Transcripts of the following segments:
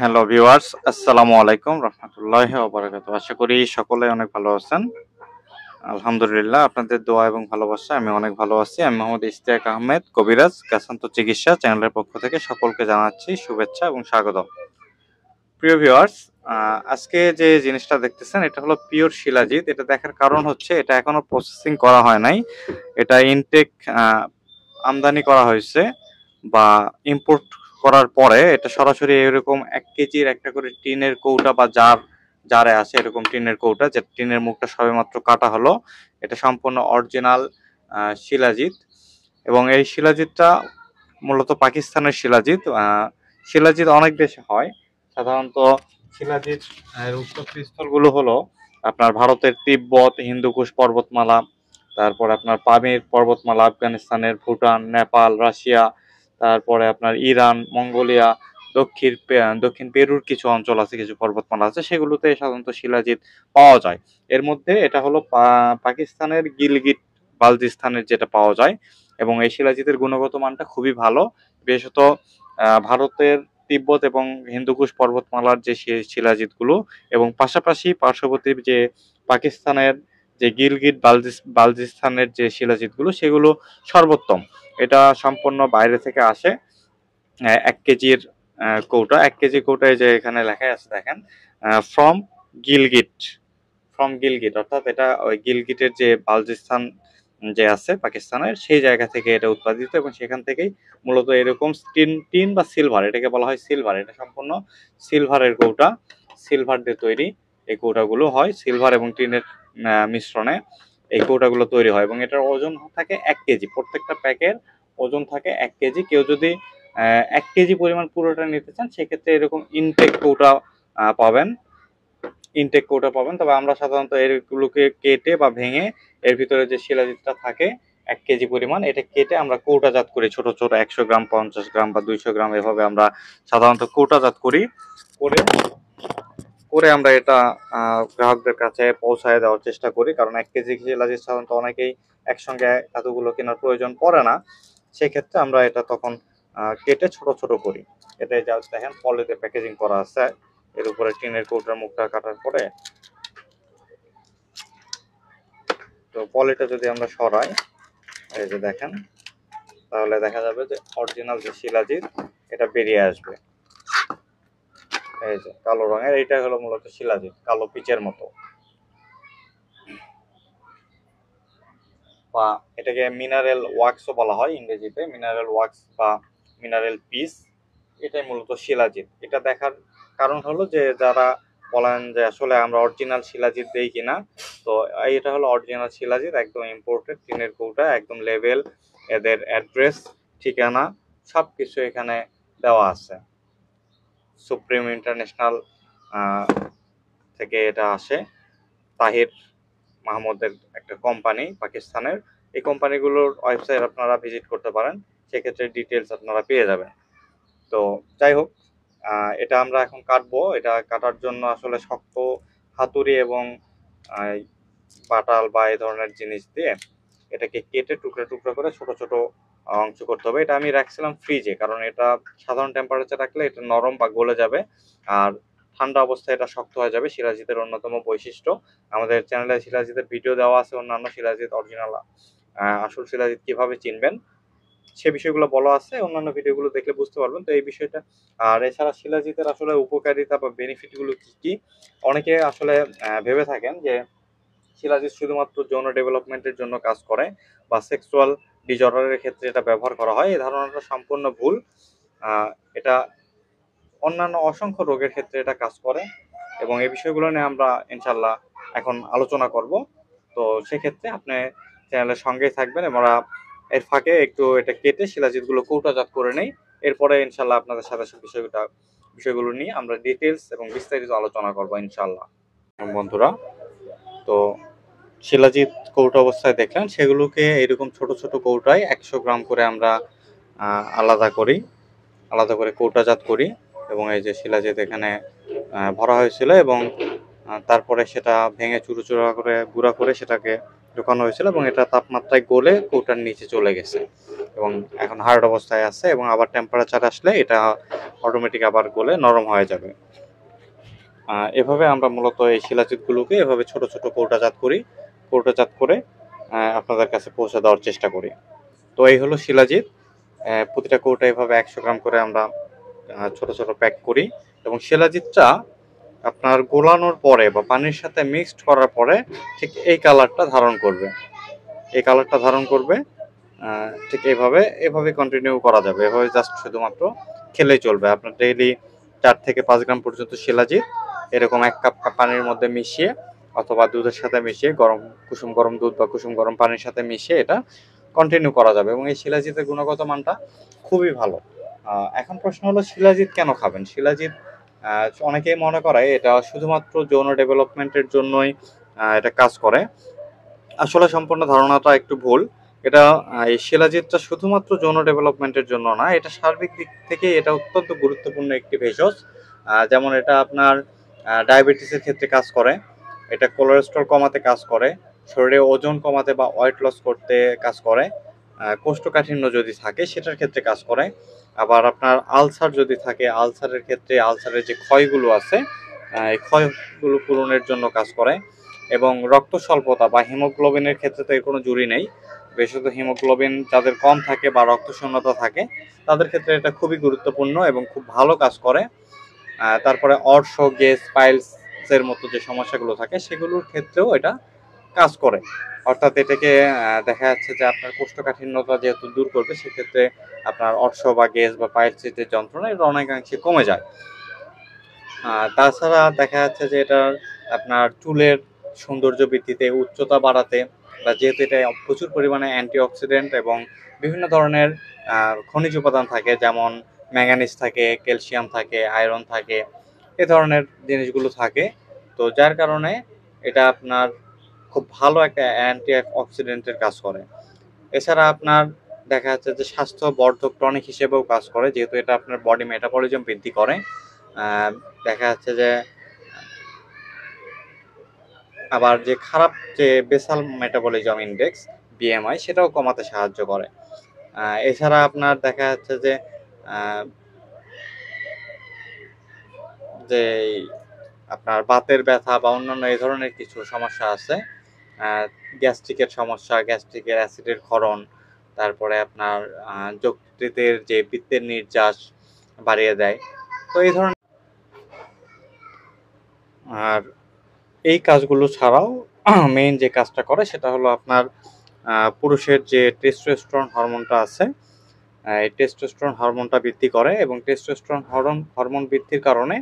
hello viewers আসসালামু আলাইকুম রহমতুল্লাহ অবরাকাত আশা করি সকলে অনেক ভালো আছেন আলহামদুলিল্লাহ আপনাদের দোয়া এবং ভালোবাসা আমি অনেক ভালো আছি আমি মোহাম্মদ ইস্তিয়াক আহমেদ কবিরাজ কাসান্ত চিকিৎসা চ্যানেলের পক্ষ থেকে সকলকে জানাচ্ছি শুভেচ্ছা এবং স্বাগত প্রিয় ভিউয়ার্স আজকে যে জিনিসটা দেখতেছেন এটা হলো পিওর শিলাজিৎ এটা দেখার কারণ হচ্ছে এটা এখনও প্রসেসিং করা হয় নাই এটা ইনটেক আমদানি করা হয়েছে বা ইম্পোর্ট করার পরে এটা সরাসরি এরকম এক কেজির একটা করে টিনের কৌটা বা যার যারে আছে এরকম টিনের কৌটা যে টিনের মুখটা সবেমাত্র কাটা হলো এটা সম্পূর্ণ অরিজিনাল শিলাজিৎ এবং এই শিলাজিৎটা মূলত পাকিস্তানের শিলাজিৎ শিলাজিৎ অনেক দেশে হয় সাধারণত শিলাজিৎ উৎসস্থলগুলো হলো আপনার ভারতের তিব্বত হিন্দুকুশ পর্বতমালা তারপর আপনার পামির পর্বতমালা আফগানিস্তানের ভুটান নেপাল রাশিয়া তারপরে আপনার ইরান মঙ্গোলিয়া দক্ষিণ দক্ষিণ পেরুর কিছু অঞ্চল আছে কিছু পর্বতমালা আছে সেগুলোতে সাধারণত শিলাজিৎ পাওয়া যায় এর মধ্যে এটা হলো পাকিস্তানের গিলগিট বালতিস্তানের যেটা পাওয়া যায় এবং এই শিলাজিতের গুণগত মানটা খুবই ভালো বিশেষত ভারতের তিব্বত এবং হিন্দুকুশ পর্বতমালার যে শিলাজিতগুলো এবং পাশাপাশি পার্শ্ববর্তী যে পাকিস্তানের যে গিলগিট বালজিস বালজিস্তানের যে শিলাজিতগুলো সেগুলো সর্বোত্তম এটা সম্পূর্ণ বাইরে থেকে আসে এক কেজির কৌটা এক কেজি কৌটায় যে এখানে লেখাই আছে দেখেন ফ্রম গিলগিট ফ্রম গিলগিট অর্থাৎ এটা ওই গিলগিটের যে বালজিস্তান যে আছে পাকিস্তানের সেই জায়গা থেকে এটা উৎপাদিত এবং সেখান থেকেই মূলত এরকম টিন টিন বা সিলভার এটাকে বলা হয় সিলভার এটা সম্পূর্ণ সিলভারের কৌটা সিলভার দিয়ে তৈরি এই কৌটাগুলো হয় সিলভার এবং টিনের মিশ্রণে এই কৌটাগুলো তৈরি হয় এবং এটার ওজন থাকে এক কেজি প্রত্যেকটা প্যাকের ওজন থাকে এক কেজি কেউ যদি এক কেজি পরিমাণ পুরোটা নিতে চান সেক্ষেত্রে এরকম ইনটেক কৌটা পাবেন ইনটেক কৌটা পাবেন তবে আমরা সাধারণত এরগুলোকে কেটে বা ভেঙে এর ভিতরে যে শিলাজিতটা থাকে এক কেজি পরিমাণ এটা কেটে আমরা কৌটাজাত করি ছোট ছোট একশো গ্রাম পঞ্চাশ গ্রাম বা দুইশো গ্রাম এভাবে আমরা সাধারণত কৌটাজাত করি করে করে আমরা এটা গ্রাহকদের কাছে পৌঁছায় দেওয়ার চেষ্টা করি কারণ এক কেজি এলাচি সাধারণত অনেকেই একসঙ্গে এতগুলো কেনার প্রয়োজন পড়ে না সেক্ষেত্রে আমরা এটা তখন কেটে ছোট ছোট করি এতে যা দেখেন পলিতে প্যাকেজিং করা আছে এর উপরে টিনের কৌটার মুখটা কাটার পরে তো পলিটা যদি আমরা সরাই এই যে দেখেন তাহলে দেখা যাবে যে অরিজিনাল যে শিলাজির এটা বেরিয়ে আসবে এই যে কালো রঙের এটা হলো মূলত শিলাজিৎ কালো পিচের মতো বা এটাকে মিনারেল ওয়াক্সও বলা হয় ইংরেজিতে মিনারেল ওয়াক্স বা মিনারেল পিস এটাই মূলত শিলাজিৎ এটা দেখার কারণ হলো যে যারা বলেন যে আসলে আমরা অরিজিনাল শিলাজিৎ দেই কিনা তো এটা হলো অরিজিনাল শিলাজিৎ একদম ইম্পোর্টেড টিনের কৌটা একদম লেভেল এদের অ্যাড্রেস ঠিকানা সব কিছু এখানে দেওয়া আছে সুপ্রিম ইন্টারন্যাশনাল থেকে এটা আসে তাহির মাহমুদের একটা কোম্পানি পাকিস্তানের এই কোম্পানিগুলোর ওয়েবসাইট আপনারা ভিজিট করতে পারেন সেক্ষেত্রে ডিটেলস আপনারা পেয়ে যাবেন তো যাই হোক এটা আমরা এখন কাটবো এটা কাটার জন্য আসলে শক্ত হাতুড়ি এবং বাটাল বা এই ধরনের জিনিস দিয়ে এটাকে কেটে টুকরো টুকরো করে ছোট ছোট অংশ করতে হবে এটা আমি রাখছিলাম ফ্রিজে কারণ এটা সাধারণ টেম্পারেচার রাখলে এটা নরম বা গলে যাবে আর ঠান্ডা অবস্থায় এটা শক্ত হয়ে যাবে সিরাজিদের অন্যতম বৈশিষ্ট্য আমাদের চ্যানেলে সিরাজিদের ভিডিও দেওয়া আছে অন্যান্য সিরাজিদ অরিজিনাল আসল সিরাজিদ কিভাবে চিনবেন সে বিষয়গুলো বলা আছে অন্যান্য ভিডিওগুলো দেখলে বুঝতে পারবেন তো এই বিষয়টা আর এছাড়া শিলাজিতের আসলে উপকারিতা বা বেনিফিটগুলো কী কী অনেকে আসলে ভেবে থাকেন যে শিলাজিৎ শুধুমাত্র যৌন ডেভেলপমেন্টের জন্য কাজ করে বা সেক্সুয়াল ডিজর্ডারের ক্ষেত্রে এটা ব্যবহার করা হয় এই ধারণাটা সম্পূর্ণ ভুল এটা অন্যান্য অসংখ্য রোগের ক্ষেত্রে এটা কাজ করে এবং এই বিষয়গুলো নিয়ে আমরা ইনশাল্লাহ এখন আলোচনা করব তো সেক্ষেত্রে আপনি চ্যানেলের সঙ্গেই থাকবেন আমরা এর ফাঁকে একটু এটা কেটে শিলাজিৎগুলো কৌটাজাত করে নেই এরপরে ইনশাল্লাহ আপনাদের সাথে বিষয়টা বিষয়গুলো নিয়ে আমরা ডিটেলস এবং বিস্তারিত আলোচনা করব ইনশাল্লাহ বন্ধুরা তো শিলাজিৎ কৌটা অবস্থায় দেখলেন সেগুলোকে এরকম ছোট ছোট কৌটায় একশো গ্রাম করে আমরা আলাদা করি আলাদা করে কৌটাজাত করি এবং এই যে শিলাজিৎ এখানে ভরা হয়েছিল এবং তারপরে সেটা ভেঙে চুরো চুরা করে গুঁড়া করে সেটাকে ঢোকানো হয়েছিল এবং এটা তাপমাত্রায় গলে কৌটার নিচে চলে গেছে এবং এখন হার্ড অবস্থায় আছে এবং আবার টেম্পারেচার আসলে এটা অটোমেটিক আবার গলে নরম হয়ে যাবে এভাবে আমরা মূলত এই শিলাজিৎগুলোকে এভাবে ছোট ছোট কৌটাজাত করি পুরোটা চাঁদ করে আপনাদের কাছে পৌঁছে দেওয়ার চেষ্টা করি তো এই হলো শিলাজিৎ প্রতিটা কৌটা এভাবে একশো গ্রাম করে আমরা ছোট ছোট প্যাক করি এবং শিলাজিৎটা আপনার গোলানোর পরে বা পানির সাথে মিক্সড করার পরে ঠিক এই কালারটা ধারণ করবে এই কালারটা ধারণ করবে ঠিক এইভাবে এভাবে কন্টিনিউ করা যাবে এভাবে জাস্ট শুধুমাত্র খেলেই চলবে আপনার ডেইলি চার থেকে পাঁচ গ্রাম পর্যন্ত শিলাজিৎ এরকম এক কাপ পানির মধ্যে মিশিয়ে অথবা দুধের সাথে মিশিয়ে গরম কুসুম গরম দুধ বা কুসুম গরম পানির সাথে মিশিয়ে এটা কন্টিনিউ করা যাবে এবং এই শিলাজিতের গুণগত মানটা খুবই ভালো এখন প্রশ্ন হলো শিলাজিৎ কেন খাবেন শিলাজিৎ অনেকেই মনে করে এটা শুধুমাত্র যৌন ডেভেলপমেন্টের জন্যই এটা কাজ করে আসলে সম্পূর্ণ ধারণাটা একটু ভুল এটা এই শিলাজিৎটা শুধুমাত্র যৌন ডেভেলপমেন্টের জন্য না এটা সার্বিক দিক থেকে এটা অত্যন্ত গুরুত্বপূর্ণ একটি ভেষজ যেমন এটা আপনার ডায়াবেটিসের ক্ষেত্রে কাজ করে এটা কোলেস্ট্রল কমাতে কাজ করে শরীরে ওজন কমাতে বা ওয়েট লস করতে কাজ করে কোষ্ঠকাঠিন্য যদি থাকে সেটার ক্ষেত্রে কাজ করে আবার আপনার আলসার যদি থাকে আলসারের ক্ষেত্রে আলসারের যে ক্ষয়গুলো আছে এই ক্ষয়গুলো পূরণের জন্য কাজ করে এবং রক্ত স্বল্পতা বা হিমোগ্লোবিনের ক্ষেত্রে তো এর কোনো জুড়ি নেই বিশেষত হিমোগ্লোবিন যাদের কম থাকে বা রক্ত শূন্যতা থাকে তাদের ক্ষেত্রে এটা খুবই গুরুত্বপূর্ণ এবং খুব ভালো কাজ করে তারপরে অর্শ গ্যাস পাইলস এর মতো যে সমস্যাগুলো থাকে সেগুলোর ক্ষেত্রেও এটা কাজ করে অর্থাৎ এটাকে দেখা যাচ্ছে যে আপনার কোষ্ঠকাঠিন্যতা যেহেতু দূর করবে সেক্ষেত্রে আপনার অর্শ বা গ্যাস বা পায়ের যন্ত্রণা এটা অনেকাংশে কমে যায় তাছাড়া দেখা যাচ্ছে যে এটার আপনার চুলের সৌন্দর্য বৃদ্ধিতে উচ্চতা বাড়াতে বা যেহেতু এটা প্রচুর পরিমাণে অ্যান্টিঅক্সিডেন্ট এবং বিভিন্ন ধরনের খনিজ উপাদান থাকে যেমন ম্যাঙ্গানিজ থাকে ক্যালসিয়াম থাকে আয়রন থাকে এ ধরনের জিনিসগুলো থাকে তো যার কারণে এটা আপনার খুব ভালো একটা অ্যান্টি অক্সিডেন্টের কাজ করে এছাড়া আপনার দেখা যাচ্ছে যে স্বাস্থ্য বর্ধক টনিক হিসেবেও কাজ করে যেহেতু এটা আপনার বডি মেটাবলিজম বৃদ্ধি করে দেখা যাচ্ছে যে আবার যে খারাপ যে বেসাল মেটাবলিজম ইন্ডেক্স বিএমআই সেটাও কমাতে সাহায্য করে এছাড়া আপনার দেখা যাচ্ছে যে যে আপনার বাতের ব্যথা বা অন্যান্য এই ধরনের কিছু সমস্যা আছে গ্যাস্ট্রিকের সমস্যা গ্যাস্ট্রিকের অ্যাসিডের ক্ষরণ তারপরে আপনার যকৃতের যে বৃত্তের নির্যাস বাড়িয়ে দেয় তো এই ধরনের আর এই কাজগুলো ছাড়াও মেইন যে কাজটা করে সেটা হলো আপনার পুরুষের যে টেস্টোস্ট্রন হরমোনটা আছে এই টেস্টোস্ট্রন হরমোনটা বৃদ্ধি করে এবং টেস্টোস্ট্রন হরমোন হরমোন বৃদ্ধির কারণে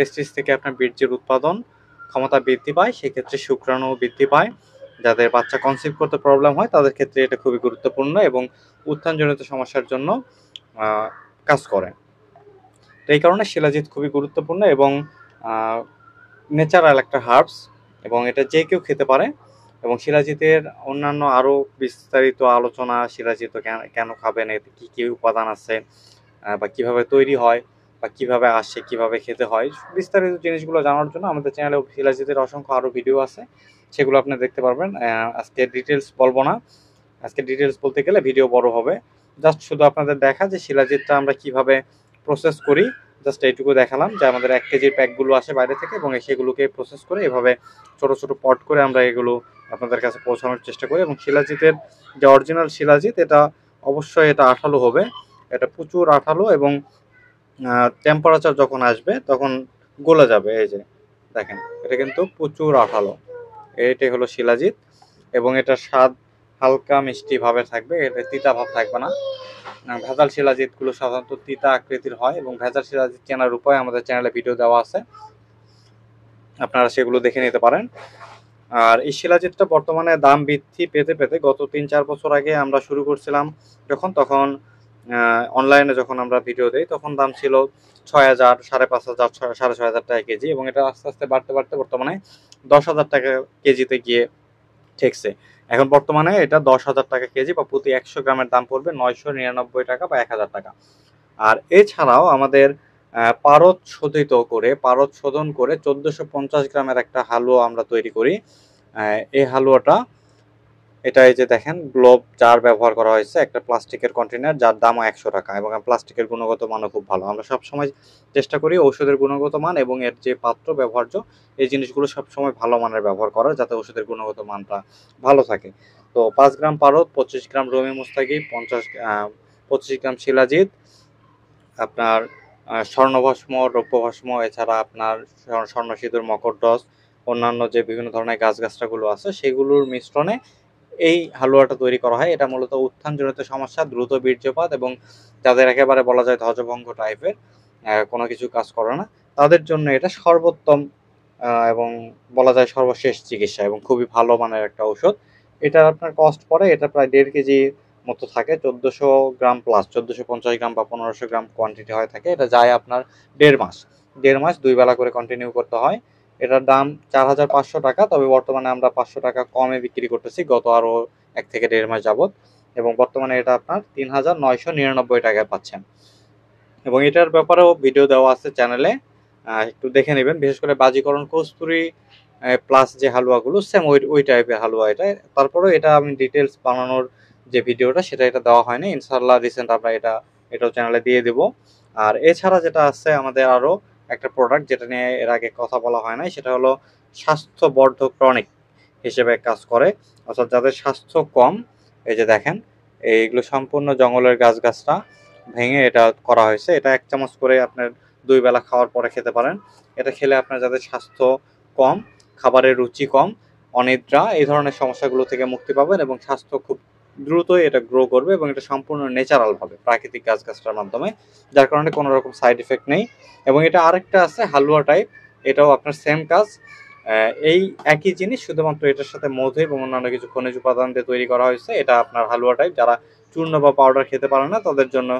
টেস্টিস থেকে আপনার বীর্যের উৎপাদন ক্ষমতা বৃদ্ধি পায় সেক্ষেত্রে শুক্রাণু বৃদ্ধি পায় যাদের বাচ্চা কনসিভ করতে প্রবলেম হয় তাদের ক্ষেত্রে এটা খুবই গুরুত্বপূর্ণ এবং উত্থানজনিত সমস্যার জন্য কাজ করে তো এই কারণে শিলাজিৎ খুবই গুরুত্বপূর্ণ এবং ন্যাচারাল একটা হার্বস এবং এটা যে কেউ খেতে পারে এবং শিলাজিতের অন্যান্য আরও বিস্তারিত আলোচনা শিলাজিত কেন কেন খাবেন এতে কী কী উপাদান আছে বা কিভাবে তৈরি হয় বা কিভাবে আসে কিভাবে খেতে হয় বিস্তারিত জিনিসগুলো জানার জন্য আমাদের চ্যানেলে শিলাজিতের অসংখ্য আরও ভিডিও আছে সেগুলো আপনি দেখতে পারবেন আজকে ডিটেলস বলবো না আজকে ডিটেলস বলতে গেলে ভিডিও বড় হবে জাস্ট শুধু আপনাদের দেখা যে শিলাজিতটা আমরা কিভাবে প্রসেস করি জাস্ট এইটুকু দেখালাম যে আমাদের এক কেজির প্যাকগুলো আসে বাইরে থেকে এবং সেগুলোকে প্রসেস করে এভাবে ছোট ছোট পট করে আমরা এগুলো আপনাদের কাছে পৌঁছানোর চেষ্টা করি এবং শিলাজিতের যে অরিজিনাল শিলাজিত এটা অবশ্যই এটা আঠালো হবে এটা প্রচুর আঠালো এবং টেম্পারেচার যখন আসবে তখন গলে যাবে এই যে দেখেন এটা কিন্তু প্রচুর আঠালো এটাই হলো শিলাজিৎ এবং এটা স্বাদ হালকা মিষ্টি ভাবে থাকবে এটা তিতা ভাব থাকবে না ভেজাল শিলাজিৎগুলো সাধারণত তিতা আকৃতির হয় এবং ভেজাল শিলাজিৎ কেনার উপায় আমাদের চ্যানেলে ভিডিও দেওয়া আছে আপনারা সেগুলো দেখে নিতে পারেন আর এই শিলাজিৎটা বর্তমানে দাম বৃদ্ধি পেতে পেতে গত তিন চার বছর আগে আমরা শুরু করছিলাম যখন তখন অনলাইনে যখন আমরা ভিডিও দিই তখন দাম ছিল ছয় হাজার সাড়ে পাঁচ হাজার সাড়ে ছয় হাজার টাকা কেজি এবং এটা আস্তে আস্তে বাড়তে বাড়তে বর্তমানে দশ হাজার টাকা কেজিতে গিয়ে ঠেকছে এখন বর্তমানে এটা দশ হাজার টাকা কেজি বা প্রতি একশো গ্রামের দাম পড়বে নয়শো নিরানব্বই টাকা বা এক হাজার টাকা আর এছাড়াও আমাদের পারদ শোধিত করে পারদ শোধন করে চোদ্দোশো পঞ্চাশ গ্রামের একটা হালুয়া আমরা তৈরি করি এই হালুয়াটা এটা এই যে দেখেন গ্লোব যার ব্যবহার করা হয়েছে একটা প্লাস্টিকের কন্টেনার যার দামও একশো টাকা এবং প্লাস্টিকের গুণগত মানও খুব ভালো আমরা সবসময় চেষ্টা করি ঔষধের গুণগত মান এবং এর যে পাত্র ব্যবহার্য এই জিনিসগুলো সবসময় ভালো মানের ব্যবহার করা যাতে ওষুধের গুণগত মানটা ভালো থাকে তো পাঁচ গ্রাম পারদ পঁচিশ গ্রাম রমি মুস্তাকি পঞ্চাশ পঁচিশ গ্রাম শিলাজিৎ আপনার স্বর্ণভস্ম রৌপ্যভস্ম এছাড়া আপনার স্বর্ণ সিঁদুর মকর ডস অন্যান্য যে বিভিন্ন ধরনের গাছগাছড়াগুলো আছে সেগুলোর মিশ্রণে এই হালুয়াটা তৈরি করা হয় এটা মূলত উত্থানজনিত সমস্যা দ্রুত বীর্যপাত এবং যাদের একেবারে বলা যায় ধ্বজভঙ্গ টাইপের কোনো কিছু কাজ করে না তাদের জন্য এটা সর্বোত্তম এবং বলা যায় সর্বশেষ চিকিৎসা এবং খুবই ভালো মানের একটা ঔষধ এটা আপনার কস্ট পড়ে এটা প্রায় দেড় কেজি মতো থাকে চোদ্দোশো গ্রাম প্লাস চোদ্দোশো পঞ্চাশ গ্রাম বা পনেরোশো গ্রাম কোয়ান্টিটি হয়ে থাকে এটা যায় আপনার দেড় মাস দেড় মাস দুই বেলা করে কন্টিনিউ করতে হয় এটার দাম চার হাজার পাঁচশো টাকা তবে বর্তমানে আমরা পাঁচশো টাকা কমে বিক্রি করতেছি গত আরও এক থেকে দেড় মাস যাবৎ এবং বর্তমানে এটা আপনার তিন হাজার নয়শো নিরানব্বই টাকায় পাচ্ছেন এবং এটার ব্যাপারেও ভিডিও দেওয়া আছে চ্যানেলে একটু দেখে নেবেন বিশেষ করে বাজিকরণ কস্তুরি প্লাস যে হালুয়াগুলো সেম ওই ওই টাইপের হালুয়া এটা তারপরেও এটা আমি ডিটেলস বানানোর যে ভিডিওটা সেটা এটা দেওয়া হয়নি ইনশাল্লাহ রিসেন্ট আমরা এটা এটাও চ্যানেলে দিয়ে দেব আর এছাড়া যেটা আছে আমাদের আরও একটা প্রোডাক্ট যেটা নিয়ে এর আগে কথা বলা হয় নাই সেটা হলো স্বাস্থ্যবর্ধক ক্রনিক হিসেবে কাজ করে অর্থাৎ যাদের স্বাস্থ্য কম এই যে দেখেন এইগুলো সম্পূর্ণ জঙ্গলের গাছ গাছটা ভেঙে এটা করা হয়েছে এটা এক চামচ করে আপনার দুই বেলা খাওয়ার পরে খেতে পারেন এটা খেলে আপনার যাদের স্বাস্থ্য কম খাবারের রুচি কম অনিদ্রা এই ধরনের সমস্যাগুলো থেকে মুক্তি পাবেন এবং স্বাস্থ্য খুব দ্রুত এটা গ্রো করবে এবং এটা সম্পূর্ণ ন্যাচারালভাবে প্রাকৃতিক গাছগাছটার মাধ্যমে যার কারণে কোনো রকম সাইড এফেক্ট নেই এবং এটা আরেকটা আছে হালুয়া টাইপ এটাও আপনার সেম কাজ এই একই জিনিস শুধুমাত্র এটার সাথে মধু এবং অন্যান্য কিছু খনিজ উপাদান দিয়ে তৈরি করা হয়েছে এটা আপনার হালুয়া টাইপ যারা চূর্ণ বা পাউডার খেতে পারে না তাদের জন্য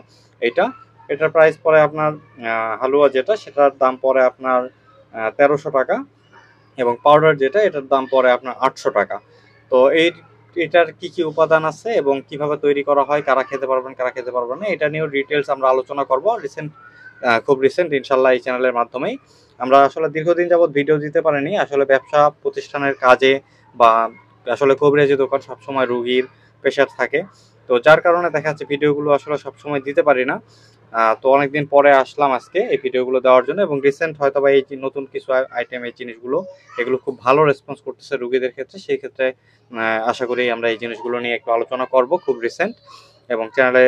এটা এটার প্রাইস পরে আপনার হালুয়া যেটা সেটার দাম পরে আপনার তেরোশো টাকা এবং পাউডার যেটা এটার দাম পরে আপনার আটশো টাকা তো এই এটার কি কি উপাদান আছে এবং কিভাবে তৈরি করা হয় কারা খেতে পারবেন কারা খেতে পারবেন না এটা নিয়েও ডিটেলস আমরা আলোচনা করব রিসেন্ট খুব রিসেন্ট ইনশাল্লাহ এই চ্যানেলের মাধ্যমেই আমরা আসলে দীর্ঘদিন যাবৎ ভিডিও দিতে পারিনি আসলে ব্যবসা প্রতিষ্ঠানের কাজে বা আসলে কবিরাজি দোকান সবসময় রুগীর প্রেশার থাকে তো যার কারণে দেখা যাচ্ছে ভিডিওগুলো আসলে সবসময় দিতে পারি না তো অনেকদিন পরে আসলাম আজকে এই ভিডিওগুলো দেওয়ার জন্য এবং রিসেন্ট হয়তো বা এই নতুন কিছু আইটেম এই জিনিসগুলো এগুলো খুব ভালো রেসপন্স করতেছে রুগীদের ক্ষেত্রে সেই ক্ষেত্রে আশা করি আমরা এই জিনিসগুলো নিয়ে একটু আলোচনা করব খুব রিসেন্ট এবং চ্যানেলে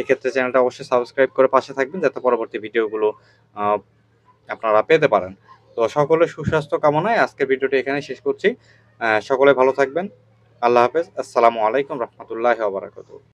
এক্ষেত্রে চ্যানেলটা অবশ্যই সাবস্ক্রাইব করে পাশে থাকবেন যাতে পরবর্তী ভিডিওগুলো আপনারা পেতে পারেন তো সকলের সুস্বাস্থ্য কামনায় আজকের ভিডিওটি এখানে শেষ করছি সকলে ভালো থাকবেন আল্লাহ হাফেজ আসসালামু আলাইকুম রহমতুল্লাহ আবরাকাত